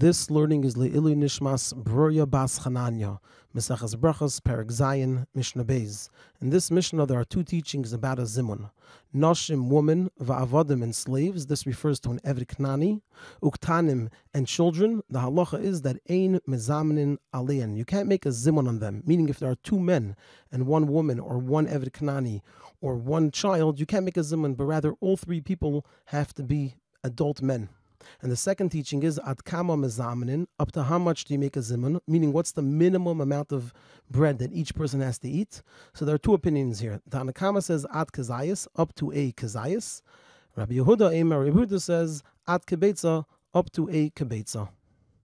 This learning is Le'ilu Nishmas Broya Bas Chananya, Mesachas Brachas, Perek Zion, Mishnah Beis. In this Mishnah, there are two teachings about a Zimun. Noshim, women, Va'avodim, and slaves. This refers to an K'nani, Uktanim, and children. The halacha is that Ein Mezamnin Alein. You can't make a Zimun on them, meaning if there are two men and one woman or one K'nani, or one child, you can't make a Zimun, but rather all three people have to be adult men. And the second teaching is ad kama mezaminin, up to how much do you make a zimun, meaning what's the minimum amount of bread that each person has to eat. So there are two opinions here. The anakama says ad kezayis, up to a kezayis. Rabbi Yehuda, Rabbi Yehuda says ad kebetza, up to a kebetza.